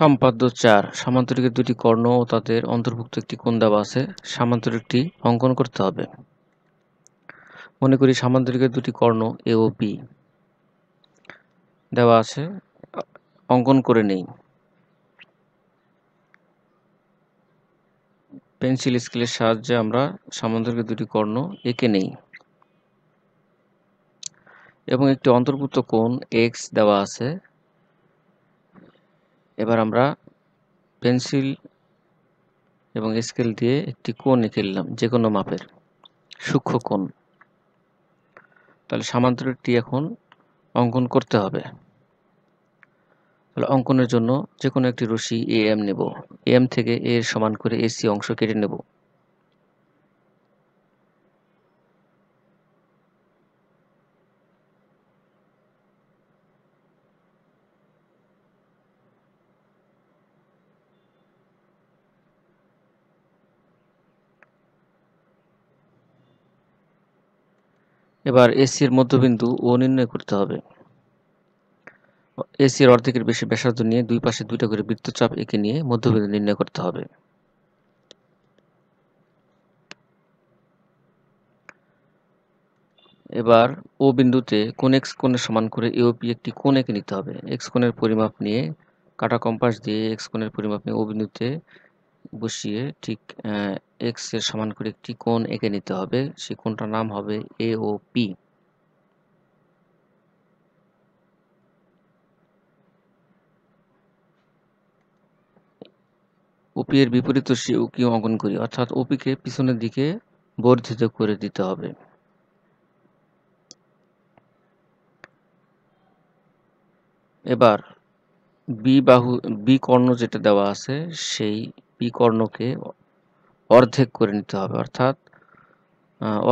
সম্পাদ্য চার সামান্তরিকের দুটি কর্ণ ও তাদের অন্তর্ভুক্ত একটি কোণ দেওয়া আছে সামান্তরিকটি অঙ্কন করতে হবে মনে করি সামান্তরিকের দুটি কর্ণ এ ও পি দেওয়া আছে অঙ্কন করে নেই পেন্সিল স্কেলের সাহায্যে আমরা সামান্তরিকের দুটি কর্ণ এঁকে নেই এবং একটি অন্তর্ভুক্ত কোণ এক্স দেওয়া আছে এবার আমরা পেন্সিল এবং স্কেল দিয়ে একটি কোণ এঁকে নিলাম যে কোনো মাপের সূক্ষ্ম কোণ তাহলে সামান্তরিকটি এখন অঙ্কন করতে হবে তাহলে অঙ্কনের জন্য যে কোনো একটি রশি এ এম নেব এম থেকে এর সমান করে এসি অংশ কেটে নেব এবার এসির মধ্যবিন্দু ও নির্ণয় করতে হবে এসির অর্ধেকের বেশি ব্যাসার্ধ নিয়ে দুই পাশে দুইটা করে বৃত্তচাপ এঁকে নিয়ে মধ্যবিন্দু নির্ণয় করতে হবে এবার ও বিন্দুতে কোন এক্স কোণের সমান করে এওপি একটি কোণ এঁকে নিতে হবে এক্স কোণের পরিমাপ নিয়ে কাটা কম্পাস দিয়ে এক্স কোণের পরিমাপ নিয়ে ও বিন্দুতে বসিয়ে ঠিক এক্স এর সমান করে একটি কোণ এঁকে নিতে হবে সে কোণটার নাম হবে এ ও পি ওপি এর বিপরীত সে ওকি অঙ্কন করি অর্থাৎ ওপিকে পিছনের দিকে বর্ধিত করে দিতে হবে এবার বি বাহু বি কর্ণ যেটা দেওয়া আছে সেই বিকর্ণকে অর্ধেক করে নিতে হবে অর্থাৎ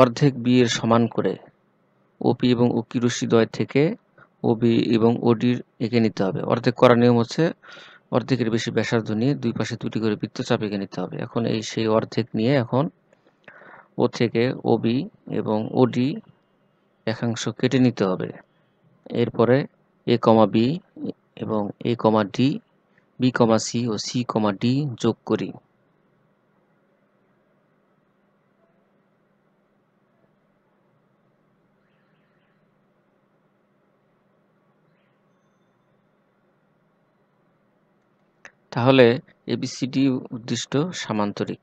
অর্ধেক বিয়ের সমান করে ওপি এবং ওকি রশ্মিদ্বয় থেকে ওবি এবং ওডির এঁকে নিতে হবে অর্ধেক করার নিয়ম হচ্ছে অর্ধেকের বেশি ব্যাসার্ধ নিয়ে দুই পাশে দুটি করে বৃত্তচাপ এঁকে নিতে হবে এখন এই সেই অর্ধেক নিয়ে এখন ও থেকে ওবি এবং ওডি একাংশ কেটে নিতে হবে এরপরে এ কমা বি এবং A comma D b, c ও c, d যোগ করি তাহলে এবিসিডি উদ্দিষ্ট সামান্তরিক